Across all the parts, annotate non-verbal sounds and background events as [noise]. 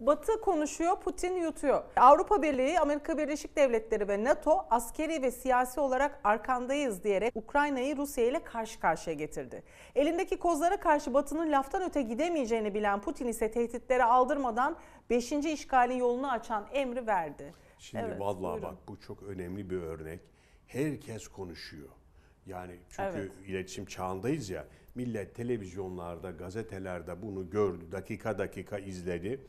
Batı konuşuyor, Putin yutuyor. Avrupa Birliği, Amerika Birleşik Devletleri ve NATO askeri ve siyasi olarak arkandayız diyerek Ukrayna'yı Rusya ile karşı karşıya getirdi. Elindeki kozlara karşı Batı'nın laftan öte gidemeyeceğini bilen Putin ise tehditlere aldırmadan 5. işgalin yolunu açan emri verdi. Şimdi evet, vallahi buyurun. bak bu çok önemli bir örnek. Herkes konuşuyor. Yani çünkü evet. iletişim çağındayız ya. Millet televizyonlarda, gazetelerde bunu gördü, dakika dakika izledi.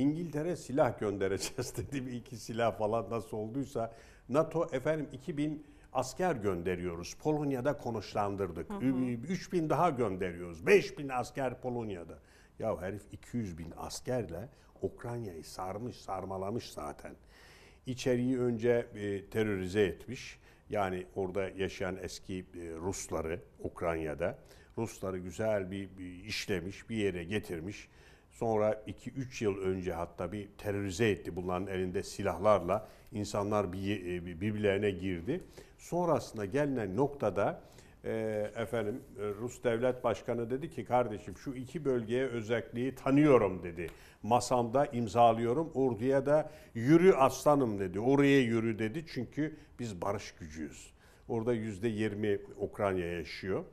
İngiltere silah göndereceğiz [laughs] dedi. Bir iki silah falan nasıl olduysa. NATO efendim 2000 asker gönderiyoruz. Polonya'da konuşlandırdık. Hı hı. 3000 daha gönderiyoruz. 5000 asker Polonya'da. Ya herif 200 bin askerle Ukrayna'yı sarmış, sarmalamış zaten. İçeriği önce e, terörize etmiş. Yani orada yaşayan eski e, Rusları Ukrayna'da Rusları güzel bir, bir işlemiş, bir yere getirmiş. Sonra 2-3 yıl önce hatta bir terörize etti bunların elinde silahlarla. insanlar e, birbirlerine girdi. Sonrasında gelinen noktada e, efendim e, Rus devlet başkanı dedi ki kardeşim şu iki bölgeye özelliği tanıyorum dedi. Masamda imzalıyorum orduya da yürü aslanım dedi. Oraya yürü dedi çünkü biz barış gücüyüz. Orada yüzde yirmi Ukrayna yaşıyor.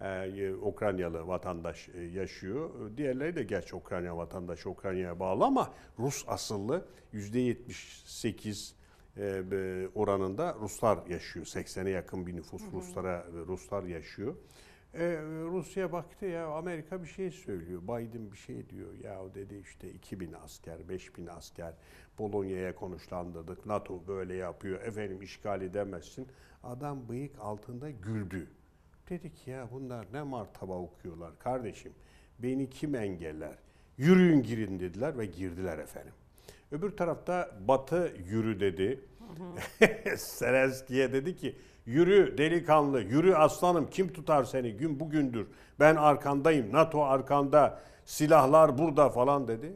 Ee, e, Ukraynalı vatandaş e, yaşıyor. Diğerleri de gerçi Ukrayna vatandaşı Ukrayna'ya bağlı ama Rus asıllı %78 e, oranında Ruslar yaşıyor. 80'e yakın bir nüfus hı hı. Ruslara Ruslar yaşıyor. E, Rusya baktı ya Amerika bir şey söylüyor. Biden bir şey diyor. Ya dedi işte 2000 asker, 5000 asker Polonya'ya konuşlandırdık. NATO böyle yapıyor. Efendim işgal edemezsin. Adam bıyık altında güldü. Dedik ya bunlar ne martaba okuyorlar kardeşim. Beni kim engeller? Yürüyün girin dediler ve girdiler efendim. Öbür tarafta Batı yürü dedi. [laughs] Sereski'ye dedi ki yürü delikanlı, yürü aslanım kim tutar seni gün bugündür. Ben arkandayım, NATO arkanda, silahlar burada falan dedi.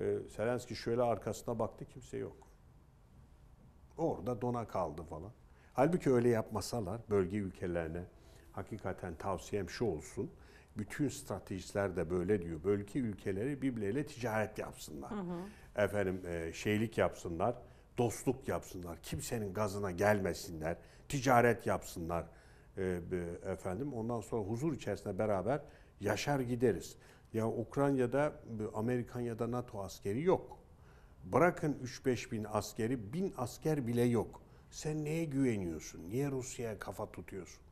Ee, Selenski şöyle arkasına baktı kimse yok. Orada dona kaldı falan. Halbuki öyle yapmasalar bölge ülkelerine hakikaten tavsiyem şu olsun. Bütün stratejistler de böyle diyor. Bölge ülkeleri birbirleriyle ticaret yapsınlar. Hı hı. Efendim e, şeylik yapsınlar, dostluk yapsınlar. Kimsenin gazına gelmesinler. Ticaret yapsınlar. E, efendim ondan sonra huzur içerisinde beraber yaşar gideriz. Ya Ukrayna'da Amerikan ya da NATO askeri yok. Bırakın 3-5 bin askeri, bin asker bile yok. Sen neye güveniyorsun? Niye Rusya'ya kafa tutuyorsun?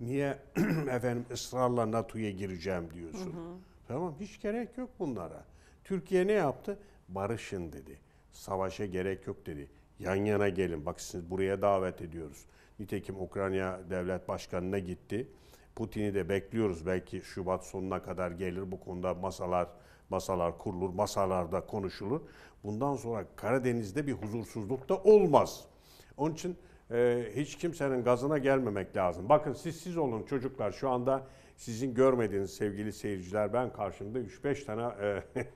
Niye [clears throat] efendim ısrarla NATO'ya gireceğim diyorsun? Hı hı. Tamam hiç gerek yok bunlara. Türkiye ne yaptı? Barışın dedi. Savaşa gerek yok dedi. Yan yana gelin. Bak siz buraya davet ediyoruz. Nitekim Ukrayna Devlet Başkanı'na gitti. Putin'i de bekliyoruz. Belki Şubat sonuna kadar gelir. Bu konuda masalar masalar kurulur, masalarda konuşulur. Bundan sonra Karadeniz'de bir huzursuzluk da olmaz. Onun için e, hiç kimsenin gazına gelmemek lazım. Bakın siz siz olun çocuklar şu anda sizin görmediğiniz sevgili seyirciler ben karşımda 3-5 tane e, [laughs]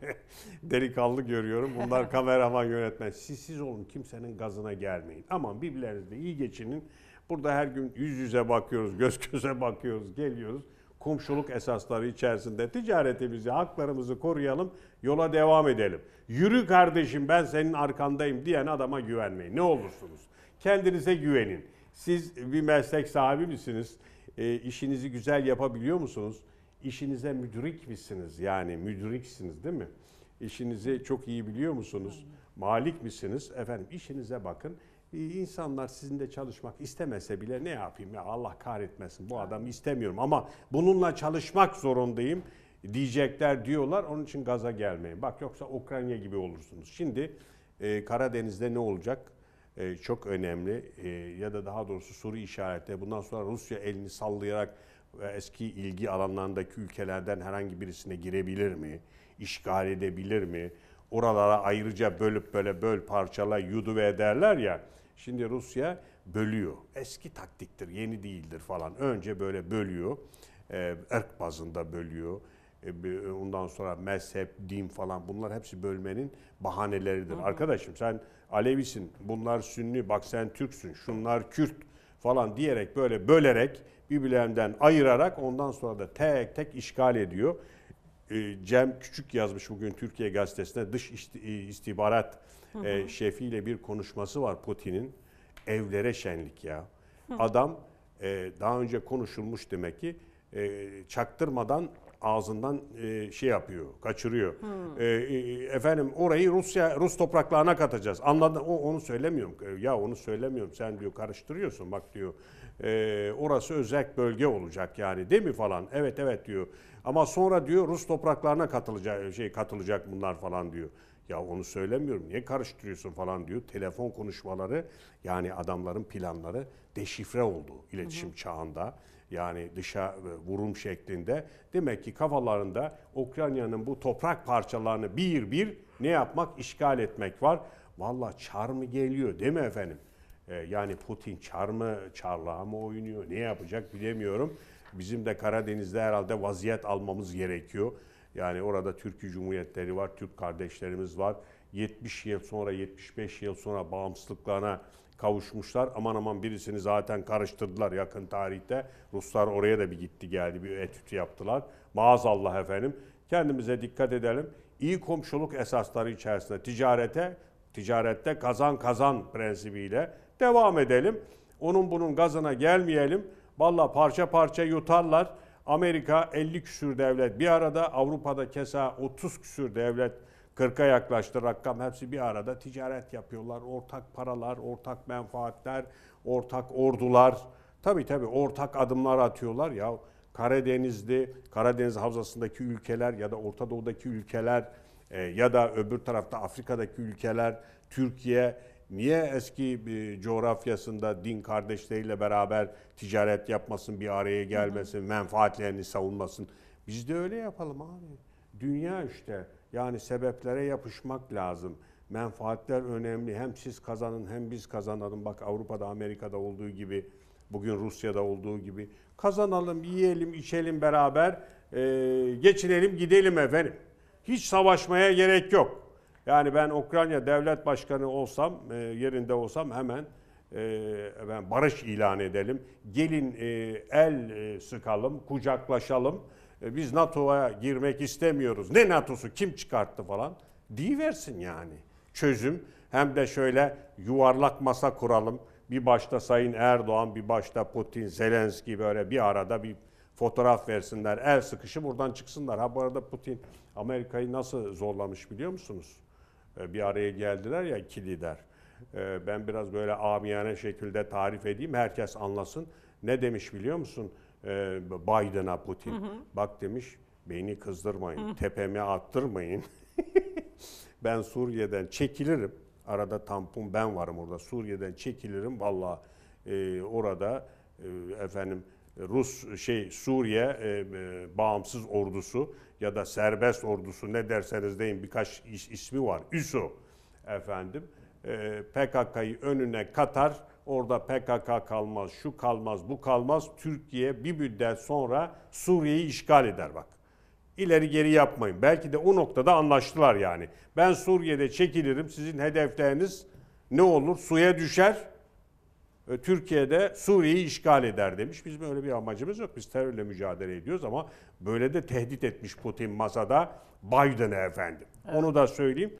delikanlı görüyorum. Bunlar [laughs] kameraman yönetmen. Siz siz olun kimsenin gazına gelmeyin. Aman birbirlerinizle iyi geçinin. Burada her gün yüz yüze bakıyoruz, göz [laughs] göze bakıyoruz, geliyoruz. Komşuluk esasları içerisinde ticaretimizi, haklarımızı koruyalım, yola devam edelim. Yürü kardeşim ben senin arkandayım diyen adama güvenmeyin. Ne olursunuz. Kendinize güvenin. Siz bir meslek sahibi misiniz? E, işinizi güzel yapabiliyor musunuz? İşinize müdürik misiniz? Yani müdüriksiniz, değil mi? İşinizi çok iyi biliyor musunuz? Malik misiniz? Efendim işinize bakın. E, insanlar sizinle çalışmak istemese bile ne yapayım ya Allah kahretmesin bu adamı istemiyorum ama bununla çalışmak zorundayım diyecekler diyorlar. Onun için gaza gelmeyin. Bak yoksa Ukrayna gibi olursunuz. Şimdi e, Karadeniz'de ne olacak? E, çok önemli e, ya da daha doğrusu soru işareti. Bundan sonra Rusya elini sallayarak eski ilgi alanlarındaki ülkelerden herhangi birisine girebilir mi? İşgal edebilir mi? Oralara ayrıca bölüp böyle böl parçala yudu ve ederler ya. Şimdi Rusya bölüyor. Eski taktiktir, yeni değildir falan. Önce böyle bölüyor. E, bazında bölüyor e, e, ondan sonra mezhep, din falan bunlar hepsi bölmenin bahaneleridir. Hı hı. Arkadaşım sen Alevisin, bunlar Sünni, bak sen Türksün, şunlar Kürt falan diyerek böyle bölerek birbirlerinden ayırarak ondan sonra da tek tek işgal ediyor. E, Cem Küçük yazmış bugün Türkiye Gazetesi'nde dış istihbarat hı hı. şefiyle bir konuşması var Putin'in. Evlere şenlik ya. Hı. Adam daha önce konuşulmuş demek ki çaktırmadan ağzından e, şey yapıyor, kaçırıyor. Hmm. E, e, efendim orayı Rusya Rus topraklarına katacağız. Anladın? O onu söylemiyorum. E, ya onu söylemiyorum. Sen diyor karıştırıyorsun. Bak diyor. E, orası özel bölge olacak yani değil mi falan? Evet evet diyor. Ama sonra diyor Rus topraklarına katılacak e, şey katılacak bunlar falan diyor. Ya onu söylemiyorum. Niye karıştırıyorsun falan diyor. Telefon konuşmaları yani adamların planları deşifre oldu iletişim hı çağında. Yani dışa e, vurum şeklinde. Demek ki kafalarında Ukrayna'nın bu toprak parçalarını bir bir ne yapmak, işgal etmek var. Valla çar mı geliyor değil mi efendim? E, yani Putin çar mı, çarlığa mı oynuyor, ne yapacak bilemiyorum. Bizim de Karadeniz'de herhalde vaziyet almamız gerekiyor. Yani orada Türk Cumhuriyetleri var, Türk kardeşlerimiz var. 70 yıl sonra, 75 yıl sonra bağımsızlıklarına kavuşmuşlar. Aman aman birisini zaten karıştırdılar yakın tarihte. Ruslar oraya da bir gitti geldi bir etüt yaptılar. Maazallah efendim kendimize dikkat edelim. İyi komşuluk esasları içerisinde ticarete, ticarette kazan kazan prensibiyle devam edelim. Onun bunun gazına gelmeyelim. Valla parça parça yutarlar. Amerika 50 küsür devlet bir arada, Avrupa'da kesa 30 küsür devlet 40'a yaklaştı rakam hepsi bir arada ticaret yapıyorlar. Ortak paralar, ortak menfaatler, ortak ordular. Tabii tabii ortak adımlar atıyorlar ya. Karadeniz'de, Karadeniz havzasındaki ülkeler ya da Orta Doğu'daki ülkeler e, ya da öbür tarafta Afrika'daki ülkeler, Türkiye niye eski e, coğrafyasında din kardeşleriyle beraber ticaret yapmasın, bir araya gelmesin, menfaatlerini savunmasın? Biz de öyle yapalım abi. Dünya işte yani sebeplere yapışmak lazım. Menfaatler önemli. Hem siz kazanın hem biz kazanalım. Bak Avrupa'da, Amerika'da olduğu gibi, bugün Rusya'da olduğu gibi. Kazanalım, yiyelim, içelim beraber, e, geçinelim, gidelim efendim. Hiç savaşmaya gerek yok. Yani ben Ukrayna devlet başkanı olsam, e, yerinde olsam hemen ben e, barış ilan edelim. Gelin e, el e, sıkalım, kucaklaşalım. E, biz NATO'ya girmek istemiyoruz. Ne NATO'su kim çıkarttı falan versin yani. Çözüm hem de şöyle yuvarlak masa kuralım. Bir başta Sayın Erdoğan, bir başta Putin, Zelenski böyle bir arada bir fotoğraf versinler. El sıkışı buradan çıksınlar. Ha bu arada Putin Amerika'yı nasıl zorlamış biliyor musunuz? E, bir araya geldiler ya iki lider. E, ben biraz böyle amiyane şekilde tarif edeyim. Herkes anlasın. Ne demiş biliyor musun? e, ee, Biden'a Putin. Hı hı. Bak demiş beni kızdırmayın, hı. tepeme attırmayın. [laughs] ben Suriye'den çekilirim. Arada tampon ben varım orada. Suriye'den çekilirim. Valla e, orada e, efendim Rus şey Suriye e, e, bağımsız ordusu ya da serbest ordusu ne derseniz deyin birkaç is, ismi var. üso efendim e, PKK'yı önüne katar Orada PKK kalmaz, şu kalmaz, bu kalmaz. Türkiye bir müddet sonra Suriye'yi işgal eder bak. İleri geri yapmayın. Belki de o noktada anlaştılar yani. Ben Suriye'de çekilirim. Sizin hedefleriniz ne olur? Suya düşer. Türkiye'de Suriye'yi işgal eder demiş. Bizim öyle bir amacımız yok. Biz terörle mücadele ediyoruz ama böyle de tehdit etmiş Putin masada Biden'e efendim. Evet. Onu da söyleyeyim.